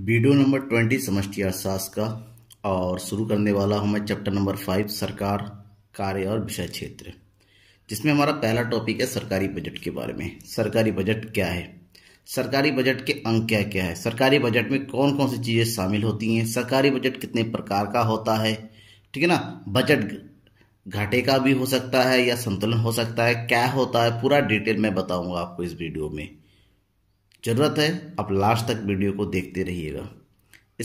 video number twenty समष्टि अर्थशास्त्र का और शुरू करने वाला हूँ मैं चैप्टर नंबर फाइव सरकार कार्य और विषय क्षेत्र जिसमें हमारा पहला टॉपिक है सरकारी बजट के बारे में सरकारी बजट क्या है सरकारी बजट के अंग क्या क्या है सरकारी बजट में कौन कौन सी चीज़ें शामिल होती हैं सरकारी बजट कितने प्रकार का होता है ठीक है ना बजट घाटे का भी हो सकता है या संतुलन हो सकता है क्या होता है पूरा डिटेल मैं बताऊंगा आपको इस वीडियो में ज़रूरत है आप लास्ट तक वीडियो को देखते रहिएगा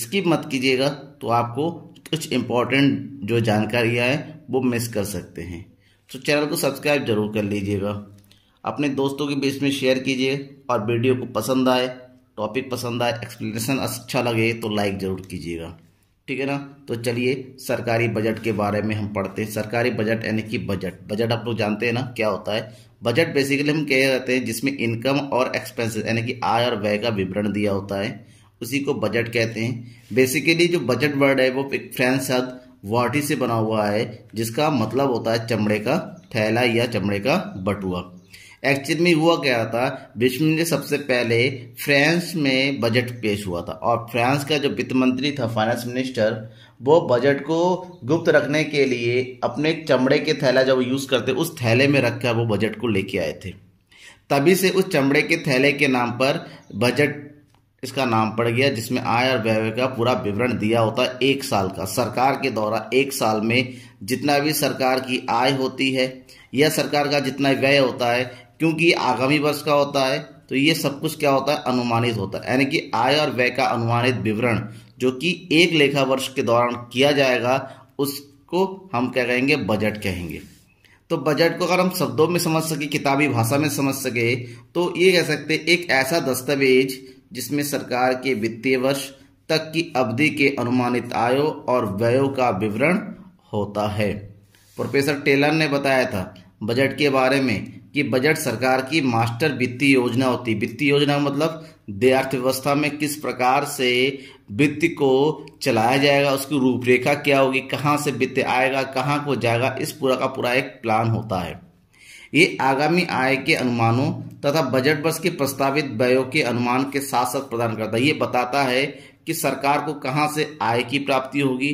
स्किप मत कीजिएगा तो आपको कुछ इम्पोर्टेंट जो जानकारियाँ हैं वो मिस कर सकते हैं तो चैनल को सब्सक्राइब जरूर कर लीजिएगा अपने दोस्तों के बीच में शेयर कीजिए और वीडियो को पसंद आए टॉपिक पसंद आए एक्सप्लेनेशन अच्छा लगे तो लाइक ज़रूर कीजिएगा ठीक है ना तो चलिए सरकारी बजट के बारे में हम पढ़ते हैं सरकारी बजट यानी कि बजट बजट आप लोग जानते हैं ना क्या होता है बजट बेसिकली हम कह कहते हैं जिसमें इनकम और एक्सपेंसेस यानी कि आय और व्यय का विवरण दिया होता है उसी को बजट कहते हैं बेसिकली जो बजट वर्ड है वो एक फ्रेंच शब्द वाटी से बना हुआ है जिसका मतलब होता है चमड़े का थैला या चमड़े का बटुआ एक्चुअल में हुआ क्या था विश्व में सबसे पहले फ्रांस में बजट पेश हुआ था और फ्रांस का जो वित्त मंत्री था फाइनेंस मिनिस्टर वो बजट को गुप्त रखने के लिए अपने चमड़े के थैला जब यूज़ करते उस थैले में रखकर वो बजट को लेके आए थे तभी से उस चमड़े के थैले के नाम पर बजट इसका नाम पड़ गया जिसमें आय और व्यय का पूरा विवरण दिया होता है एक साल का सरकार के द्वारा एक साल में जितना भी सरकार की आय होती है या सरकार का जितना व्यय होता है क्योंकि आगामी वर्ष का होता है तो ये सब कुछ क्या होता है अनुमानित होता है यानी कि आय और व्यय का अनुमानित विवरण जो कि एक लेखा वर्ष के दौरान किया जाएगा उसको हम क्या कहेंगे बजट कहेंगे तो बजट को अगर हम शब्दों में समझ सके किताबी भाषा में समझ सके तो ये कह सकते एक ऐसा दस्तावेज जिसमें सरकार के वित्तीय वर्ष तक की अवधि के अनुमानित आयो और व्ययों का विवरण होता है प्रोफेसर टेलर ने बताया था बजट के बारे में कि बजट सरकार की मास्टर वित्तीय योजना होती है वित्तीय योजना मतलब दे अर्थव्यवस्था में किस प्रकार से वित्त को चलाया जाएगा उसकी रूपरेखा क्या होगी कहाँ से वित्त आएगा कहाँ को जाएगा इस पूरा का पूरा एक प्लान होता है ये आगामी आय के अनुमानों तथा बजट वर्ष के प्रस्तावित व्ययों के अनुमान के साथ साथ प्रदान करता है ये बताता है कि सरकार को कहाँ से आय की प्राप्ति होगी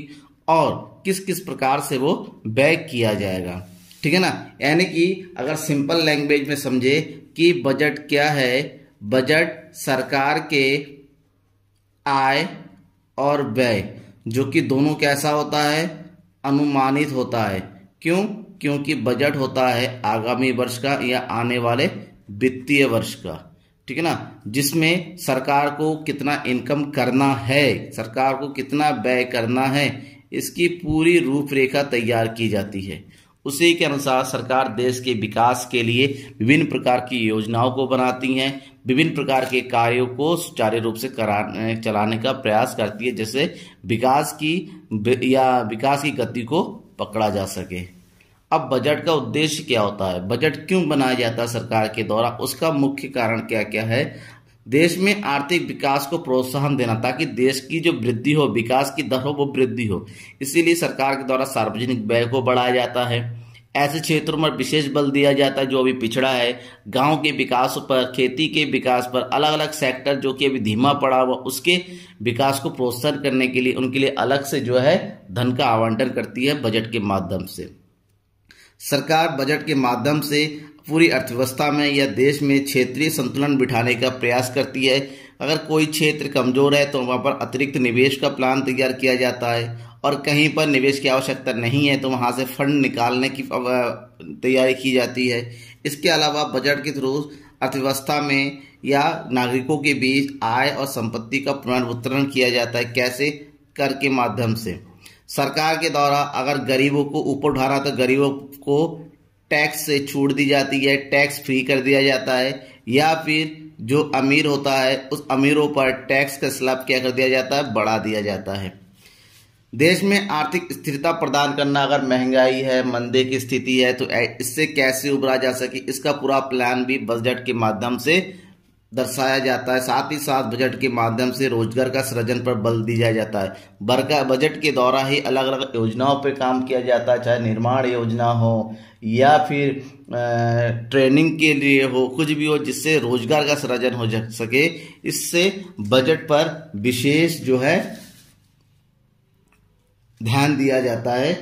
और किस किस प्रकार से वो व्यय किया जाएगा ठीक है ना यानी कि अगर सिंपल लैंग्वेज में समझे कि बजट क्या है बजट सरकार के आय और व्यय जो कि दोनों कैसा होता है अनुमानित होता है क्यों क्योंकि बजट होता है आगामी वर्ष का या आने वाले वित्तीय वर्ष का ठीक है ना जिसमें सरकार को कितना इनकम करना है सरकार को कितना व्यय करना है इसकी पूरी रूपरेखा तैयार की जाती है उसी के अनुसार सरकार देश के विकास के लिए विभिन्न प्रकार की योजनाओं को बनाती है विभिन्न प्रकार के कार्यों को सुचारू रूप से कराने चलाने का प्रयास करती है जैसे विकास की या विकास की गति को पकड़ा जा सके अब बजट का उद्देश्य क्या होता है बजट क्यों बनाया जाता है सरकार के द्वारा उसका मुख्य कारण क्या क्या है देश में आर्थिक विकास को प्रोत्साहन देना ताकि देश की जो वृद्धि हो विकास की दर हो वो वृद्धि हो इसीलिए सरकार के द्वारा सार्वजनिक व्यय को बढ़ाया जाता है ऐसे क्षेत्रों में विशेष बल दिया जाता है जो अभी पिछड़ा है गांव के विकास पर खेती के विकास पर अलग अलग सेक्टर जो कि अभी धीमा पड़ा हुआ उसके विकास को प्रोत्साहन करने के लिए उनके लिए अलग से जो है धन का आवंटन करती है बजट के माध्यम से सरकार बजट के माध्यम से पूरी अर्थव्यवस्था में या देश में क्षेत्रीय संतुलन बिठाने का प्रयास करती है अगर कोई क्षेत्र कमज़ोर है तो वहाँ पर अतिरिक्त निवेश का प्लान तैयार किया जाता है और कहीं पर निवेश की आवश्यकता नहीं है तो वहाँ से फंड निकालने की तैयारी की जाती है इसके अलावा बजट के थ्रू अर्थव्यवस्था में या नागरिकों के बीच आय और संपत्ति का पुनर्वितरण किया जाता है कैसे कर के माध्यम से सरकार के द्वारा अगर गरीबों को ऊपर उठाना तो गरीबों को टैक्स से छूट दी जाती है टैक्स फ्री कर दिया जाता है या फिर जो अमीर होता है उस अमीरों पर टैक्स का स्लैब क्या कर दिया जाता है बढ़ा दिया जाता है देश में आर्थिक स्थिरता प्रदान करना अगर महंगाई है मंदे की स्थिति है तो इससे कैसे उभरा जा सके इसका पूरा प्लान भी बजट के माध्यम से दर्शाया जाता है साथ ही साथ बजट के माध्यम से रोजगार का सृजन पर बल दिया जाता है बरका बजट के द्वारा ही अलग अलग योजनाओं पर काम किया जाता है चाहे निर्माण योजना हो या फिर ट्रेनिंग के लिए हो कुछ भी हो जिससे रोजगार का सृजन हो सके इससे बजट पर विशेष जो है ध्यान दिया जाता है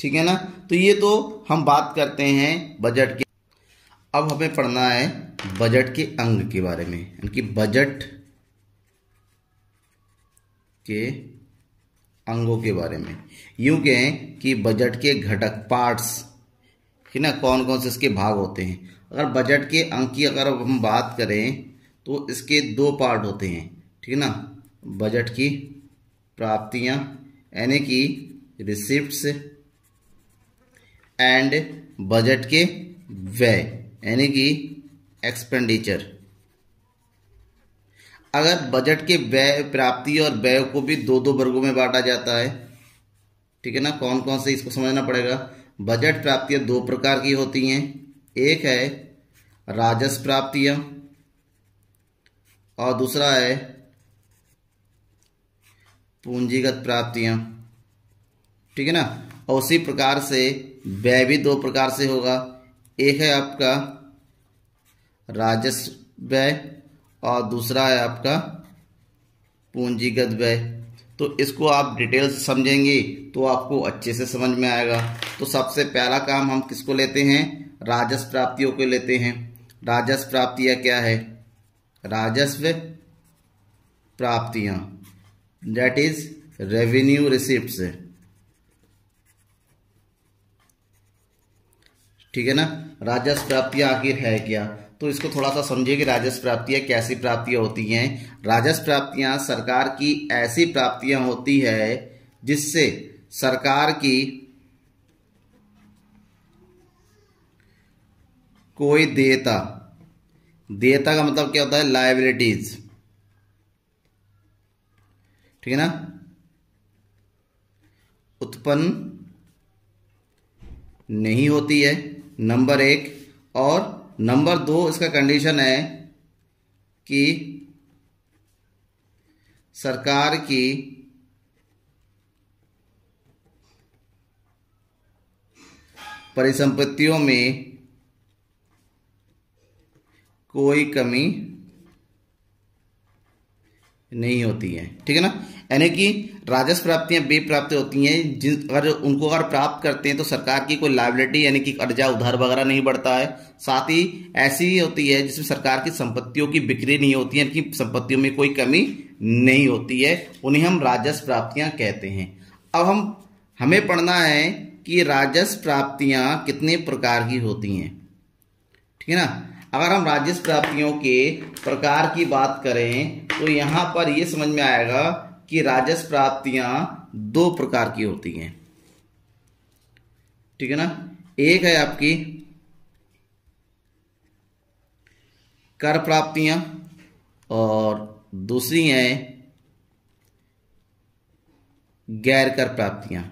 ठीक है ना तो ये तो हम बात करते हैं बजट के अब हमें पढ़ना है बजट के अंग के बारे में यानी कि बजट के अंगों के बारे में यूं कहें कि बजट के घटक पार्ट्स कि ना कौन कौन से इसके भाग होते हैं अगर बजट के अंग की अगर हम बात करें तो इसके दो पार्ट होते हैं ठीक है ना बजट की प्राप्तियां यानी कि रिसिप्ट्स एंड बजट के व्यय यानी कि एक्सपेंडिचर अगर बजट के व्यय प्राप्ति और व्यय को भी दो दो वर्गों में बांटा जाता है ठीक है ना कौन कौन से इसको समझना पड़ेगा बजट प्राप्तियाँ दो प्रकार की होती हैं एक है राजस्व प्राप्तियाँ और दूसरा है पूंजीगत प्राप्तियाँ ठीक है ना और उसी प्रकार से व्यय भी दो प्रकार से होगा एक है आपका राजस्व व्यय और दूसरा है आपका पूंजीगत व्यय तो इसको आप डिटेल से समझेंगे तो आपको अच्छे से समझ में आएगा तो सबसे पहला काम हम किसको लेते हैं राजस्व प्राप्तियों को लेते हैं राजस्व प्राप्तियाँ क्या है राजस्व प्राप्तियाँ डेट इज रेवेन्यू रिसिप्ट ठीक है ना राजस्व प्राप्तियां आखिर है क्या तो इसको थोड़ा सा समझिए कि राजस्व प्राप्तियां कैसी प्राप्तियां होती हैं राजस्व प्राप्तियां सरकार की ऐसी प्राप्तियां होती है जिससे सरकार की कोई देयता देयता का मतलब क्या होता है लाइबिलिटीज ठीक है ना उत्पन्न नहीं होती है नंबर एक और नंबर दो इसका कंडीशन है कि सरकार की परिसंपत्तियों में कोई कमी नहीं होती हैं ठीक है ना यानी कि राजस्व प्राप्तियां बेप्राप्त होती हैं जिन अगर उनको अगर प्राप्त करते हैं तो सरकार की कोई लाइबिलिटी यानी कि कर्जा उधार वगैरह नहीं बढ़ता है साथ ही ऐसी होती है जिसमें सरकार की संपत्तियों की बिक्री नहीं होती है यानी कि संपत्तियों में कोई कमी नहीं होती है उन्हें हम राजस्व प्राप्तियाँ कहते हैं अब हम हमें पढ़ना है कि राजस्व प्राप्तियाँ कितने प्रकार की होती हैं ठीक है ना अगर हम राजस्व प्राप्तियों के प्रकार की बात करें तो यहाँ पर यह समझ में आएगा कि राजस्व प्राप्तियां दो प्रकार की होती हैं ठीक है ना एक है आपकी कर प्राप्तियां और दूसरी है गैर कर प्राप्तियां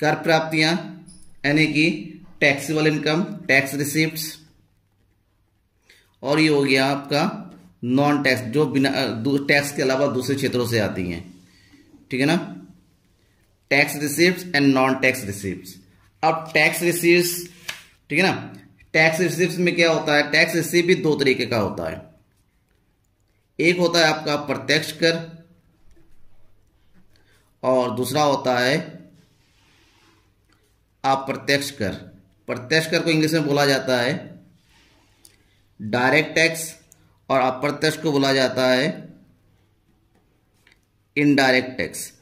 कर प्राप्तियां यानी कि टैक्सीबल इनकम टैक्स रिसिप्ट और ये हो गया आपका नॉन टैक्स जो बिना टैक्स के अलावा दूसरे क्षेत्रों से आती हैं ठीक है ना tax receipt and non tax receipt अब टैक्स रिसिप्ट ठीक है ना टैक्स रिसिप्ट में क्या होता है टैक्स रिसिप्ट भी दो तरीके का होता है एक होता है आपका प्रत्यक्ष कर और दूसरा होता है अप्रत्यक्ष कर प्रत्यक्ष कर को इंग्लिश में बोला जाता है डायरेक्ट टैक्स और अप्रत्यक्ष को बोला जाता है इनडायरेक्ट टैक्स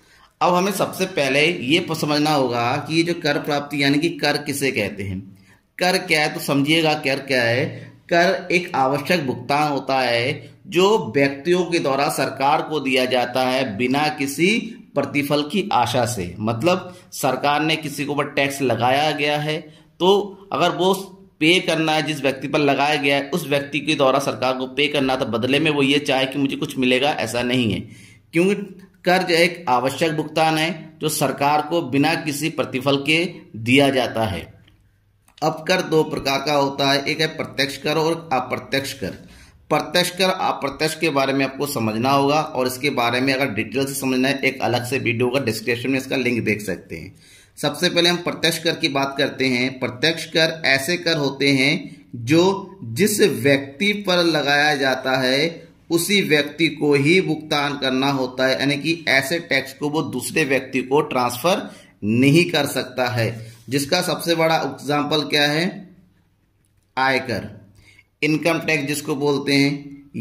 अब हमें सबसे पहले ये समझना होगा कि ये जो कर प्राप्ति यानी कि कर किसे कहते हैं कर क्या है तो समझिएगा कर क्या है कर एक आवश्यक भुगतान होता है जो व्यक्तियों के द्वारा सरकार को दिया जाता है बिना किसी प्रतिफल की आशा से मतलब सरकार ने किसी के ऊपर टैक्स लगाया गया है तो अगर वो पे करना है जिस व्यक्ति पर लगाया गया है उस व्यक्ति के द्वारा सरकार को पे करना तो बदले में वो ये चाहे कि मुझे कुछ मिलेगा ऐसा नहीं है क्योंकि कर्ज एक आवश्यक भुगतान है जो सरकार को बिना किसी प्रतिफल के दिया जाता है अब कर दो प्रकार का होता है एक है प्रत्यक्ष कर और अप्रत्यक्ष कर प्रत्यक्ष कर अप्रत्यक्ष के बारे में आपको समझना होगा और इसके बारे में अगर डिटेल से समझना है एक अलग से वीडियो का डिस्क्रिप्शन में इसका लिंक देख सकते हैं सबसे पहले हम प्रत्यक्ष कर की बात करते हैं प्रत्यक्ष कर ऐसे कर होते हैं जो जिस व्यक्ति पर लगाया जाता है उसी व्यक्ति को ही भुगतान करना होता है यानी कि ऐसे टैक्स को वो दूसरे व्यक्ति को ट्रांसफर नहीं कर सकता है जिसका सबसे बड़ा एग्जाम्पल क्या है आयकर इनकम टैक्स जिसको बोलते हैं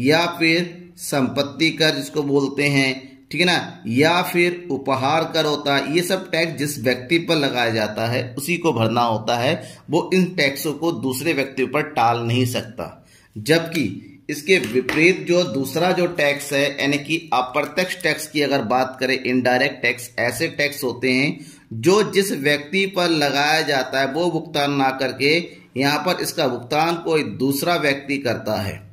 या फिर संपत्ति कर जिसको बोलते हैं ठीक है ना या फिर उपहार कर होता है ये सब टैक्स जिस व्यक्ति पर लगाया जाता है उसी को भरना होता है वो इन टैक्सों को दूसरे व्यक्ति पर टाल नहीं सकता जबकि इसके विपरीत जो दूसरा जो टैक्स है यानी कि अप्रत्यक्ष टैक्स की अगर बात करें इनडायरेक्ट टैक्स ऐसे टैक्स होते हैं जो जिस व्यक्ति पर लगाया जाता है वो भुगतान ना करके यहाँ पर इसका भुगतान कोई दूसरा व्यक्ति करता है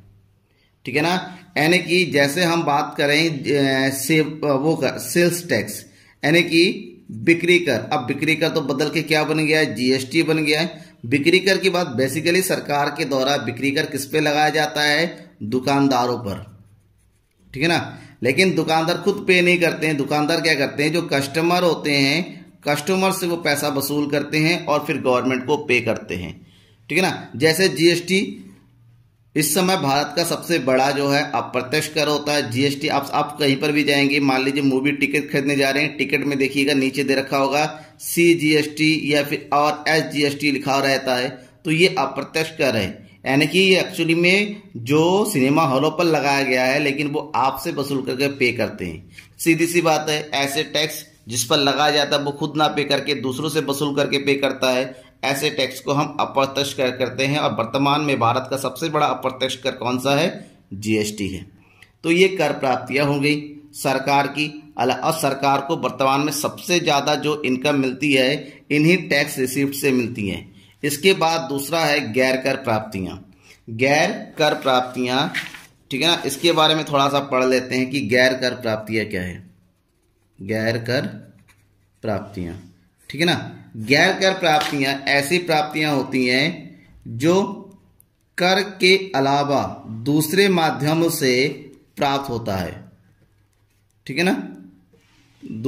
ठीक है ना यानी कि जैसे हम बात करें से वो कर सेल्स टैक्स यानी कि बिक्री कर अब बिक्री कर तो बदल के क्या बन गया है जीएसटी बन गया है बिक्री कर की बात बेसिकली सरकार के द्वारा बिक्री कर किस पे लगाया जाता है दुकानदारों पर ठीक है ना लेकिन दुकानदार खुद पे नहीं करते हैं दुकानदार क्या करते हैं जो कस्टमर होते हैं कस्टमर से वो पैसा वसूल करते हैं और फिर गवर्नमेंट को पे करते हैं ठीक है ना जैसे जीएसटी इस समय भारत का सबसे बड़ा जो है अप्रत्यक्ष कर होता है जीएसटी आप आप कहीं पर भी जाएंगे मान लीजिए मूवी टिकट खरीदने जा रहे हैं टिकट में देखिएगा नीचे दे रखा होगा सी जीएसटी या फिर और एस जीएसटी लिखा रहता है तो ये अप्रत्यक्ष कर है यानी कि ये एक्चुअली में जो सिनेमा हॉलों पर लगाया गया है लेकिन वो आपसे वसूल करके पे करते हैं सीधी सी बात है ऐसे टैक्स जिस पर लगाया जाता है वो खुद ना पे करके दूसरों से वसूल करके पे करता है ऐसे टैक्स को हम अप्रत्यक्ष कर करते हैं और वर्तमान में भारत का सबसे बड़ा अप्रत्यक्ष कर कौन सा है जीएसटी है तो ये कर प्राप्तियां हो गई सरकार की और सरकार को वर्तमान में सबसे ज़्यादा जो इनकम मिलती है इन्हीं टैक्स रिसिप्ट से मिलती हैं इसके बाद दूसरा है गैर कर प्राप्तियाँ गैर कर प्राप्तियाँ ठीक है ना इसके बारे में थोड़ा सा पढ़ लेते हैं कि गैर कर प्राप्तियाँ क्या है गैर कर प्राप्तियाँ ठीक है ना गैर कर प्राप्तियां ऐसी प्राप्तियां होती हैं जो कर के अलावा दूसरे माध्यम से प्राप्त होता है ठीक है ना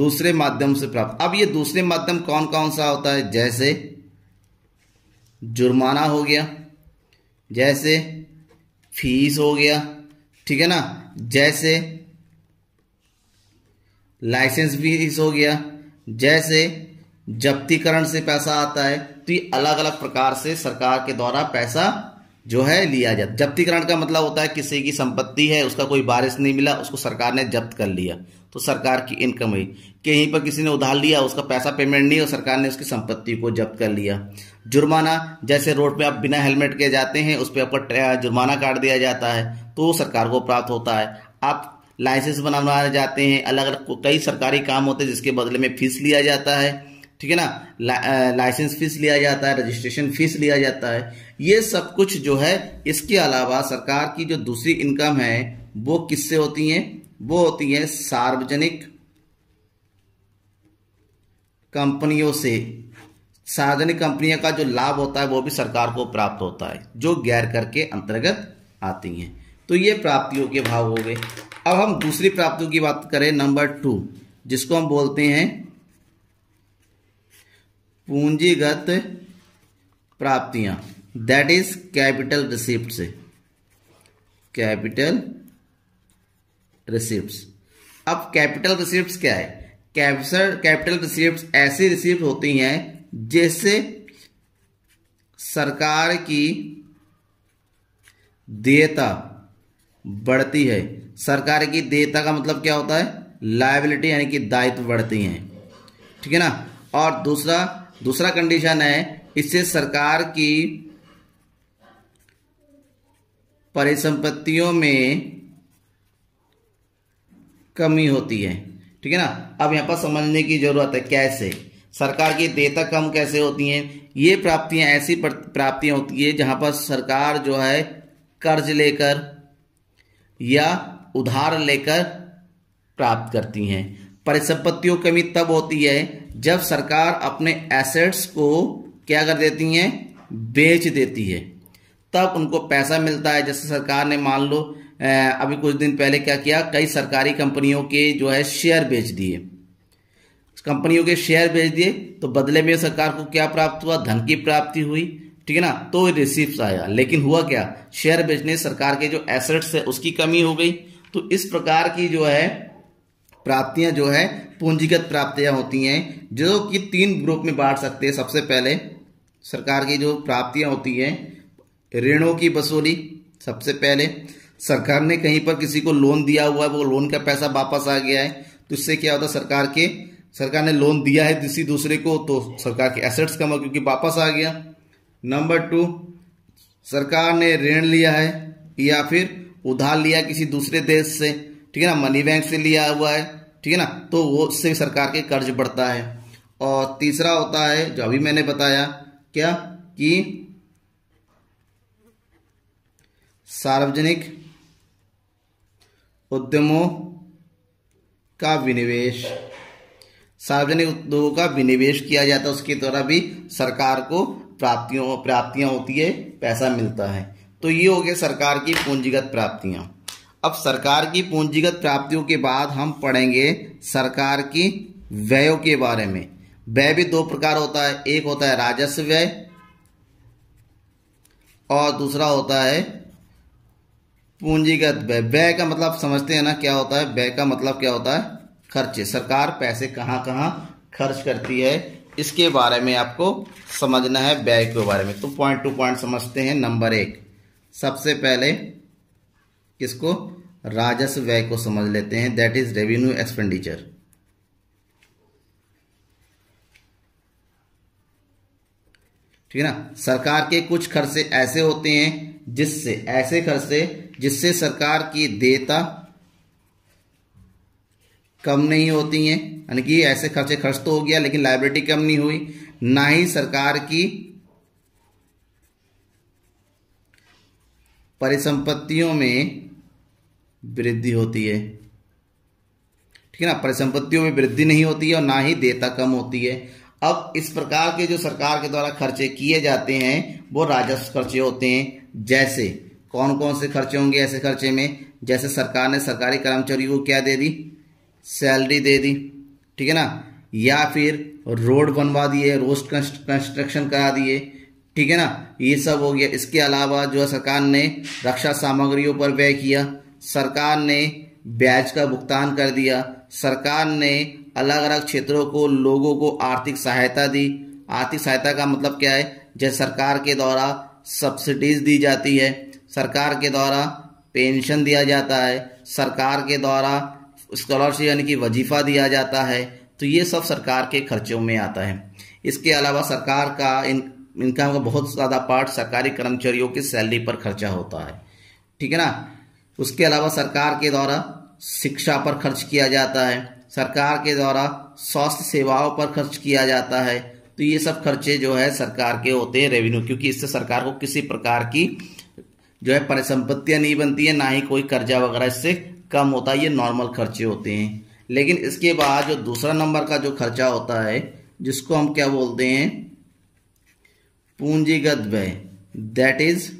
दूसरे माध्यम से प्राप्त अब ये दूसरे माध्यम कौन कौन सा होता है जैसे जुर्माना हो गया जैसे फीस हो गया ठीक है ना जैसे लाइसेंस फीस हो गया जैसे जब्तीकरण से पैसा आता है तो ये अलग अलग प्रकार से सरकार के द्वारा पैसा जो है लिया जाता जब्तीकरण का मतलब होता है किसी की संपत्ति है उसका कोई बारिश नहीं मिला उसको सरकार ने जब्त कर लिया तो सरकार की इनकम हुई कहीं पर किसी ने उधार लिया उसका पैसा पेमेंट नहीं और सरकार ने उसकी संपत्ति को जब्त कर लिया जुर्माना जैसे रोड पे आप बिना हेलमेट के जाते हैं उस पर आपका जुर्माना काट दिया जाता है तो वो सरकार को प्राप्त होता है आप लाइसेंस बनाने जाते हैं अलग अलग कई सरकारी काम होते हैं जिसके बदले में फीस लिया जाता है ठीक है ना ला, लाइसेंस फीस लिया जाता है रजिस्ट्रेशन फीस लिया जाता है ये सब कुछ जो है इसके अलावा सरकार की जो दूसरी इनकम है वो किससे होती है वो होती है सार्वजनिक कंपनियों से सार्वजनिक कंपनियों का जो लाभ होता है वो भी सरकार को प्राप्त होता है जो गैर कर के अंतर्गत आती हैं तो ये प्राप्तियों के भाव हो गए अब हम दूसरी प्राप्तियों की बात करें नंबर टू जिसको हम बोलते हैं पूंजीगत प्राप्तियां that is capital receipt capital receipt अब कैपिटल रिसिप्ट क्या है कैप्सर कैपिटल रिसिप्ट ऐसी रिसिप्ट होती हैं जिससे सरकार की देयता बढ़ती है सरकार की देयता का मतलब क्या होता है लाइबिलिटी यानी कि दायित्व बढ़ती हैं ठीक है ना और दूसरा दूसरा कंडीशन है इससे सरकार की परिसंपत्तियों में कमी होती है ठीक है ना अब यहाँ पर समझने की जरूरत है कैसे सरकार की देयता कम कैसे होती हैं ये प्राप्तियां ऐसी प्राप्तियां होती है जहां पर सरकार जो है कर्ज लेकर या उधार लेकर प्राप्त करती हैं परिसंपत्तियों की कमी तब होती है जब सरकार अपने एसेट्स को क्या कर देती है बेच देती है तब उनको पैसा मिलता है जैसे सरकार ने मान लो अभी कुछ दिन पहले क्या किया कई सरकारी कंपनियों के जो है शेयर बेच दिए कंपनियों के शेयर बेच दिए तो बदले में सरकार को क्या प्राप्त हुआ धन की प्राप्ति हुई ठीक है ना तो रिसीप्ट आया लेकिन हुआ क्या शेयर बेचने सरकार के जो एसेट्स है उसकी कमी हो गई तो इस प्रकार की जो है प्राप्तियां जो है पूंजीगत प्राप्तियां होती हैं जो कि तीन ग्रुप में बांट सकते हैं सबसे पहले सरकार की जो प्राप्तियां होती हैं ऋणों की वसूली सबसे पहले सरकार ने कहीं पर किसी को लोन दिया हुआ है वो लोन का पैसा वापस आ गया है तो इससे क्या होता है सरकार के सरकार ने लोन दिया है किसी दूसरे को तो सरकार के एसेट्स कम हो क्योंकि वापस आ गया नंबर टू सरकार ने ऋण लिया है या फिर उधार लिया किसी दूसरे देश से ठीक है ना मनी बैंक से लिया हुआ है ठीक है ना तो वो उससे सरकार के कर्ज बढ़ता है और तीसरा होता है जो अभी मैंने बताया क्या कि सार्वजनिक उद्यमों का विनिवेश सार्वजनिक उद्योगों का विनिवेश किया जाता है उसके द्वारा भी सरकार को प्राप्तियों प्राप्तियां होती है पैसा मिलता है तो ये हो गया सरकार की पूंजीगत प्राप्तियां अब सरकार की पूंजीगत प्राप्तियों के बाद हम पढ़ेंगे सरकार की व्ययों के बारे में व्यय भी दो प्रकार होता है एक होता है राजस्व व्यय और दूसरा होता है पूंजीगत व्यय व्यय का मतलब समझते हैं ना क्या होता है व्यय का मतलब क्या होता है खर्चे सरकार पैसे कहाँ कहाँ खर्च करती है इसके बारे में आपको समझना है व्यय के बारे में तो पॉइंट टू पॉइंट समझते हैं नंबर एक सबसे पहले किसको राजस्व व्यय को समझ लेते हैं दैट इज रेवेन्यू एक्सपेंडिचर ठीक है ना सरकार के कुछ खर्चे ऐसे होते हैं जिससे ऐसे खर्चे जिससे सरकार की देयता कम नहीं होती है यानी कि ऐसे खर्चे खर्च तो हो गया लेकिन लाइब्रेटी कम नहीं हुई ना ही सरकार की परिसंपत्तियों में वृद्धि होती है ठीक है ना परिसंपत्तियों में वृद्धि नहीं होती है और ना ही देता कम होती है अब इस प्रकार के जो सरकार के द्वारा खर्चे किए जाते हैं वो राजस्व खर्चे होते हैं जैसे कौन कौन से खर्चे होंगे ऐसे खर्चे में जैसे सरकार ने सरकारी कर्मचारियों को क्या दे दी सैलरी दे दी ठीक है ना या फिर रोड बनवा दिए रोड कंस्ट्रक्शन करा दिए ठीक है ना ये सब हो गया इसके अलावा जो है सरकार ने रक्षा सामग्रियों पर व्यय किया सरकार ने ब्याज का भुगतान कर दिया सरकार ने अलग अलग क्षेत्रों को लोगों को आर्थिक सहायता दी आर्थिक सहायता का मतलब क्या है जैसे सरकार के द्वारा सब्सिडीज दी जाती है सरकार के द्वारा पेंशन दिया जाता है सरकार के द्वारा स्कॉलरशिप यानी कि वजीफ़ा दिया जाता है तो ये सब सरकार के खर्चों में आता है इसके अलावा सरकार का इन इनकम का बहुत ज़्यादा पार्ट सरकारी कर्मचारियों की सैलरी पर खर्चा होता है ठीक है ना उसके अलावा सरकार के द्वारा शिक्षा पर खर्च किया जाता है सरकार के द्वारा स्वास्थ्य सेवाओं पर खर्च किया जाता है तो ये सब खर्चे जो है सरकार के होते हैं रेवेन्यू क्योंकि इससे सरकार को किसी प्रकार की जो है परिसंपत्तियां नहीं बनती है ना ही कोई कर्जा वगैरह इससे कम होता है ये नॉर्मल खर्चे होते हैं लेकिन इसके बाद जो दूसरा नंबर का जो खर्चा होता है जिसको हम क्या बोलते हैं पूंजीगत व्यय that is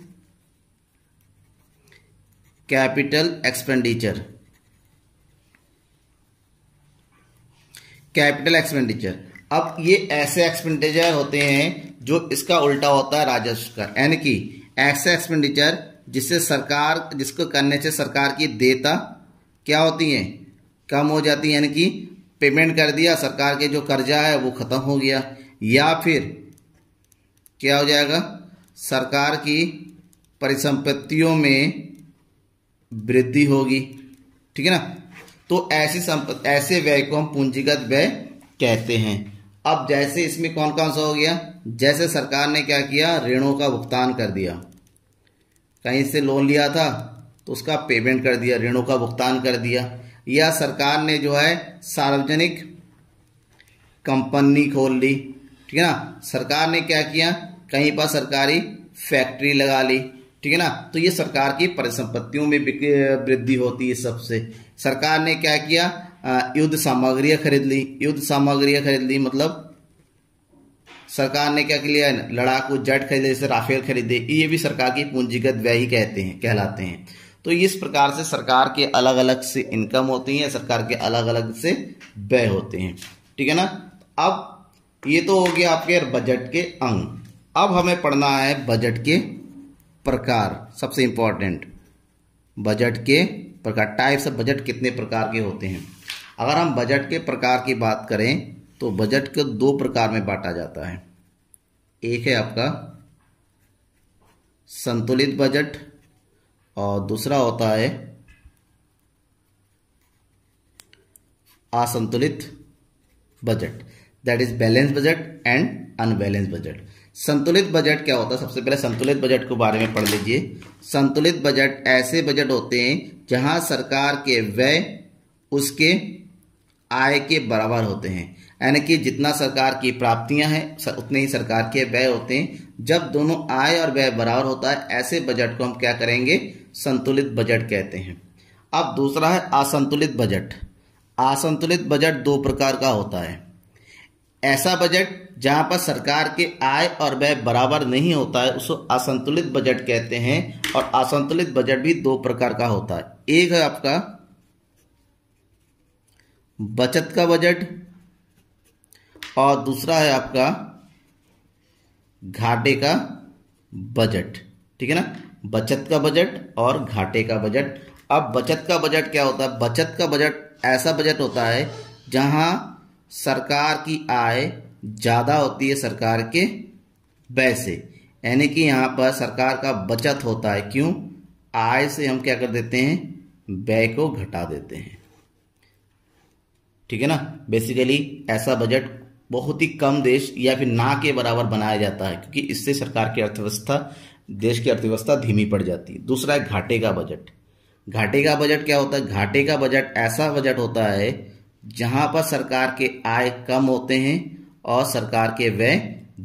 capital expenditure capital expenditure अब ये ऐसे एक्सपेंडिचर होते हैं जो इसका उल्टा होता है राजस्व का यानी कि ऐसे एक्सपेंडिचर जिससे सरकार जिसको करने से सरकार की देता क्या होती है कम हो जाती है यानी कि पेमेंट कर दिया सरकार के जो कर्जा है वो ख़त्म हो गया या फिर क्या हो जाएगा सरकार की परिसंपत्तियों में वृद्धि होगी ठीक है ना तो ऐसी ऐसे व्यय को हम पूंजीगत व्यय कहते हैं अब जैसे इसमें कौन कौन सा हो गया जैसे सरकार ने क्या किया ऋणों का भुगतान कर दिया कहीं से लोन लिया था तो उसका पेमेंट कर दिया ऋणों का भुगतान कर दिया या सरकार ने जो है सार्वजनिक कंपनी खोल ली ठीक है ना सरकार ने क्या किया कहीं पर सरकारी फैक्ट्री लगा ली ठीक है ना तो ये सरकार की परिसंपत्तियों में वृद्धि होती है सबसे सरकार ने क्या किया युद्ध सामग्रियां खरीद ली युद्ध सामग्रियां खरीद ली मतलब सरकार ने क्या किया लड़ाकू जेट खरीदे जैसे राफेल खरीदे ये भी सरकार की पूंजीगत व्यय ही कहते हैं कहलाते हैं तो इस प्रकार से सरकार के अलग अलग से इनकम होती है सरकार के अलग अलग से व्यय होते हैं ठीक है ना अब ये तो हो गया आपके बजट के अंग अब हमें पढ़ना है बजट के प्रकार सबसे इम्पॉर्टेंट बजट के प्रकार टाइप्स ऑफ बजट कितने प्रकार के होते हैं अगर हम बजट के प्रकार की बात करें तो बजट को दो प्रकार में बांटा जाता है एक है आपका संतुलित बजट और दूसरा होता है असंतुलित budget that is balance budget and unbalance budget संतुलित बजट क्या होता है सबसे पहले संतुलित बजट के बारे में पढ़ लीजिए संतुलित बजट ऐसे बजट होते हैं जहां सरकार के व्यय उसके आय के बराबर होते हैं यानी कि जितना सरकार की प्राप्तियां हैं उतने ही सरकार के व्यय होते हैं जब दोनों आय और व्यय बराबर होता है ऐसे बजट को हम क्या करेंगे संतुलित बजट कहते हैं अब दूसरा है असंतुलित बजट असंतुलित बजट दो प्रकार का होता है ऐसा बजट जहां पर सरकार के आय और व्यय बराबर नहीं होता है उसको असंतुलित बजट कहते हैं और असंतुलित बजट भी दो प्रकार का होता है एक है आपका बचत का बजट और दूसरा है आपका घाटे का बजट ठीक है ना बचत का बजट और घाटे का बजट अब बचत का बजट क्या होता है बचत का बजट ऐसा बजट होता है जहां सरकार की आय ज़्यादा होती है सरकार के व्यय से यानी कि यहाँ पर सरकार का बचत होता है क्यों आय से हम क्या कर देते हैं व्यय को घटा देते हैं ठीक है ना बेसिकली ऐसा बजट बहुत ही कम देश या फिर ना के बराबर बनाया जाता है क्योंकि इससे सरकार की अर्थव्यवस्था देश की अर्थव्यवस्था धीमी पड़ जाती है दूसरा है घाटे का बजट घाटे का बजट क्या होता है घाटे का बजट ऐसा बजट होता है जहां पर सरकार के आय कम होते हैं और सरकार के व्यय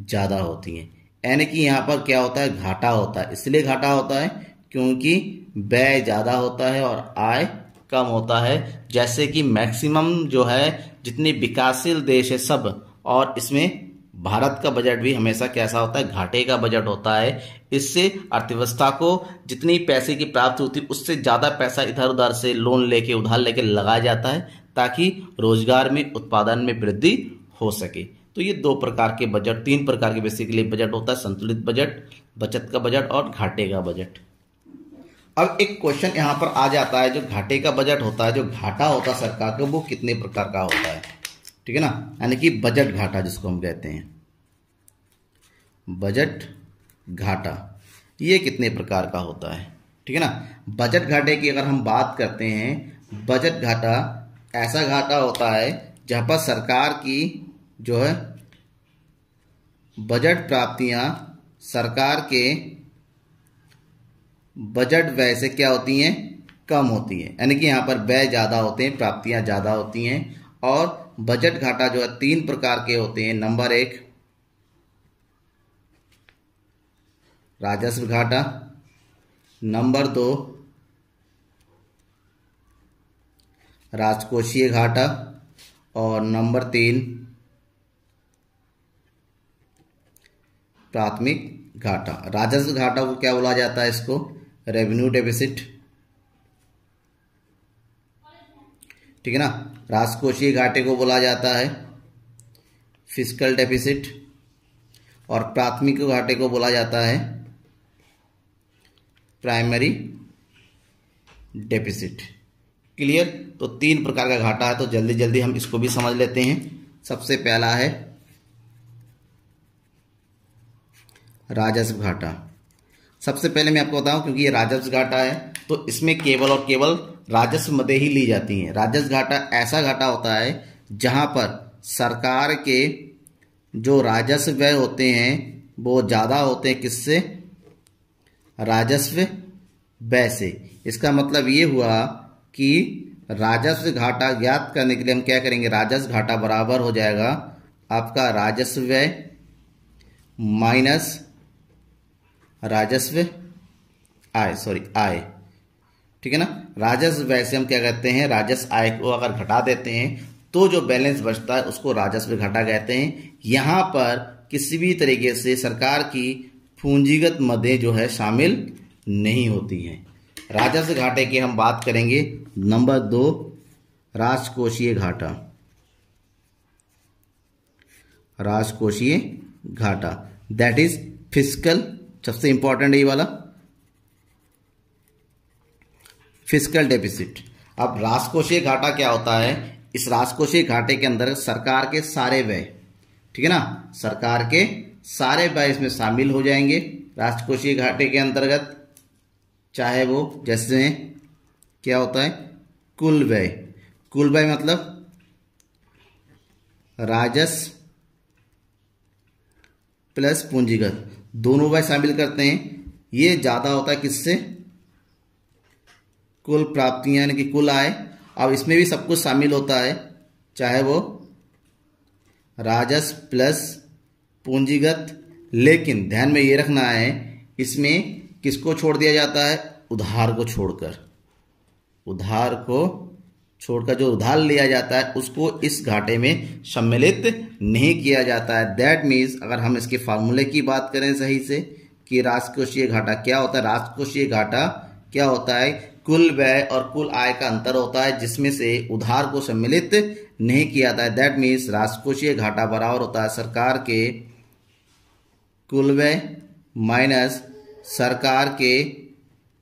ज़्यादा होती हैं यानी कि यहाँ पर क्या होता है घाटा होता है इसलिए घाटा होता है क्योंकि व्यय ज़्यादा होता है और आय कम होता है जैसे कि मैक्सिमम जो है जितने विकासशील देश है सब और इसमें भारत का बजट भी हमेशा कैसा होता है घाटे का बजट होता है इससे अर्थव्यवस्था को जितनी पैसे की प्राप्ति होती है उससे ज़्यादा पैसा इधर उधर से लोन लेके उधार लेके लगाया जाता है ताकि रोजगार में उत्पादन में वृद्धि हो सके तो ये दो प्रकार के बजट तीन प्रकार के बेसिकली बजट होता है संतुलित बजट बचत का बजट और घाटे का बजट अब एक क्वेश्चन यहां पर आ जाता है जो घाटे का बजट होता है जो घाटा होता है सरकार का वो कितने प्रकार का होता है ठीक है ना यानी कि बजट घाटा जिसको हम कहते हैं बजट घाटा ये कितने प्रकार का होता है ठीक है ना बजट घाटे की अगर हम बात करते हैं बजट घाटा ऐसा घाटा होता है जहाँ पर सरकार की जो है बजट प्राप्तियाँ सरकार के बजट व्यय से क्या होती हैं कम होती हैं यानी कि यहाँ पर व्यय ज़्यादा होते हैं प्राप्तियाँ ज़्यादा होती हैं और बजट घाटा जो है तीन प्रकार के होते हैं नंबर एक राजस्व घाटा नंबर दो राजकोषीय घाटा और नंबर तीन प्राथमिक घाटा राजस्व घाटा को क्या बोला जाता है इसको रेवेन्यू डेफिसिट ठीक है ना राजकोषीय घाटे को बोला जाता है फिजिकल डेफिसिट और प्राथमिक घाटे को बोला जाता है प्राइमरी डेफिसिट क्लियर तो तीन प्रकार का घाटा है तो जल्दी जल्दी हम इसको भी समझ लेते हैं सबसे पहला है राजस्व घाटा सबसे पहले मैं आपको बताऊं क्योंकि ये राजस्व घाटा है तो इसमें केवल और केवल राजस्व मदें ही ली जाती हैं राजस्व घाटा ऐसा घाटा होता है जहां पर सरकार के जो राजस्व व्यय होते हैं वो ज़्यादा होते हैं किससे राजस्व व्यय से इसका मतलब ये हुआ कि राजस्व घाटा ज्ञात करने के लिए हम क्या करेंगे राजस्व घाटा बराबर हो जाएगा आपका राजस्व व्यय माइनस राजस्व आय सॉरी आय ठीक है ना राजस्व व्यय से हम क्या कहते हैं राजस्व आय को अगर घटा देते हैं तो जो बैलेंस बचता है उसको राजस्व घाटा कहते हैं यहां पर किसी भी तरीके से सरकार की पूंजीगत मदें जो है शामिल नहीं होती हैं राजस्व घाटे की हम बात करेंगे नंबर दो राजकोषीय घाटा राजकोषीय घाटा दैट इज फिजिकल सबसे इंपॉर्टेंट ये वाला फिजिकल डेफिसिट अब राजकोषीय घाटा क्या होता है इस राजकोषीय घाटे के अंदर सरकार के सारे व्यय ठीक है ना सरकार के सारे व्यय इसमें शामिल हो जाएंगे राजकोषीय घाटे के अंतर्गत चाहे वो जैसे क्या होता है कुल व्यय कुल व्यय मतलब राजस प्लस पूंजीगत दोनों व्यय शामिल करते हैं ये ज़्यादा होता है किससे कुल प्राप्तियां यानी कि कुल आय अब इसमें भी सब कुछ शामिल होता है चाहे वो राजस प्लस पूंजीगत लेकिन ध्यान में ये रखना है इसमें किसको छोड़ दिया जाता है उधार को छोड़कर उधार को छोड़कर जो उधार लिया जाता है उसको इस घाटे में सम्मिलित नहीं किया जाता है दैट मीन्स अगर हम इसके फार्मूले की बात करें सही से कि राजकोषीय घाटा क्या होता है राजकोषीय घाटा क्या होता है कुल व्यय और कुल आय का अंतर होता है जिसमें से उधार को सम्मिलित नहीं किया जाता है दैट मीन्स राजकोषीय घाटा बराबर होता है सरकार के कुल व्यय माइनस सरकार के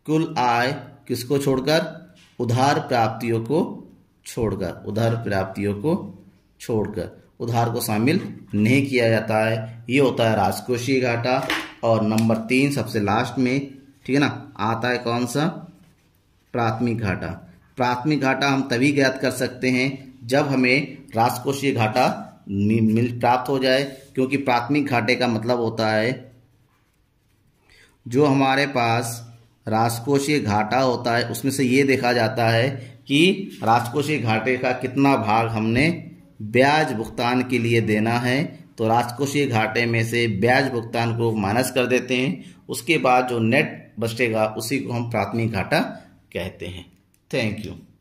कुल आय किसको छोड़कर उधार प्राप्तियों को छोड़कर उधार प्राप्तियों को छोड़कर उधार को शामिल नहीं किया जाता है ये होता है राजकोषीय घाटा और नंबर तीन सबसे लास्ट में ठीक है ना आता है कौन सा प्राथमिक घाटा प्राथमिक घाटा हम तभी ज्ञात कर सकते हैं जब हमें राजकोषीय घाटा प्राप्त हो जाए क्योंकि प्राथमिक घाटे का मतलब होता है जो हमारे पास राजकोषीय घाटा होता है उसमें से ये देखा जाता है कि राजकोषीय घाटे का कितना भाग हमने ब्याज भुगतान के लिए देना है तो राजकोषीय घाटे में से ब्याज भुगतान को माइनस कर देते हैं उसके बाद जो नेट बचेगा उसी को हम प्राथमिक घाटा कहते हैं थैंक यू